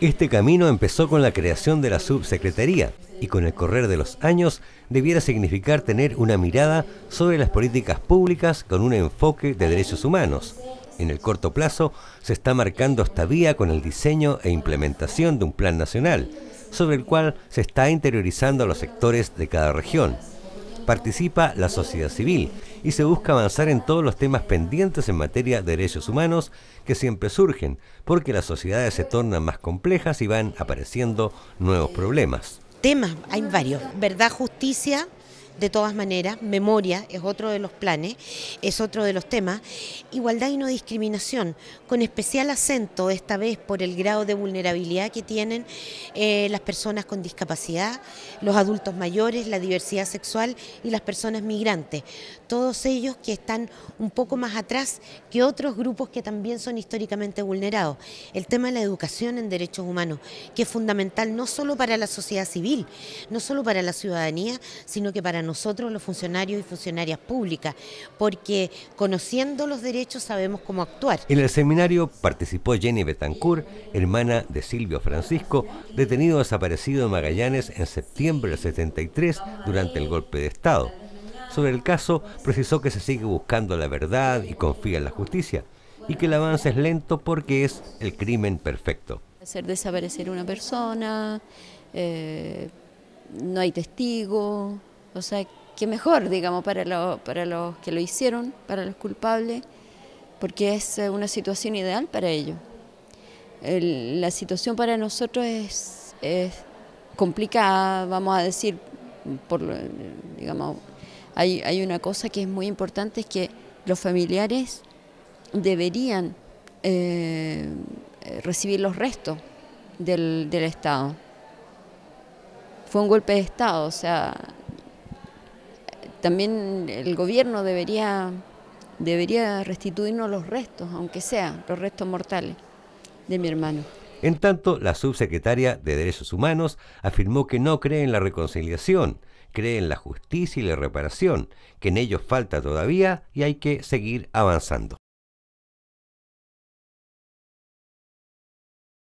Este camino empezó con la creación de la subsecretaría y con el correr de los años debiera significar tener una mirada sobre las políticas públicas con un enfoque de derechos humanos. En el corto plazo se está marcando esta vía con el diseño e implementación de un plan nacional, sobre el cual se está interiorizando a los sectores de cada región participa la sociedad civil y se busca avanzar en todos los temas pendientes en materia de derechos humanos que siempre surgen, porque las sociedades se tornan más complejas y van apareciendo nuevos problemas. Temas, hay varios, verdad, justicia, de todas maneras, memoria es otro de los planes, es otro de los temas, igualdad y no discriminación, con especial acento esta vez por el grado de vulnerabilidad que tienen eh, las personas con discapacidad, los adultos mayores, la diversidad sexual y las personas migrantes, todos ellos que están un poco más atrás que otros grupos que también son históricamente vulnerados. El tema de la educación en derechos humanos, que es fundamental no solo para la sociedad civil, no solo para la ciudadanía, sino que para nosotros los funcionarios y funcionarias públicas, porque conociendo los derechos sabemos cómo actuar. En el seminario participó Jenny Betancourt, hermana de Silvio Francisco, detenido desaparecido en Magallanes en septiembre del 73 durante el golpe de Estado. Sobre el caso, precisó que se sigue buscando la verdad y confía en la justicia, y que el avance es lento porque es el crimen perfecto. Hacer desaparecer una persona, eh, no hay testigo, o sea, qué mejor, digamos, para, para los que lo hicieron, para los culpables, porque es eh, una situación ideal para ellos. la situación para nosotros es, complicada, vamos a decir, por, digamos, hay, una cosa que es muy importante, es que los familiares deberían eh, recibir los restos del, del Estado. Fue un golpe de Estado, o sea, también el gobierno debería, debería restituirnos los restos, aunque sea los restos mortales de mi hermano. En tanto, la subsecretaria de Derechos Humanos afirmó que no cree en la reconciliación, cree en la justicia y la reparación, que en ellos falta todavía y hay que seguir avanzando.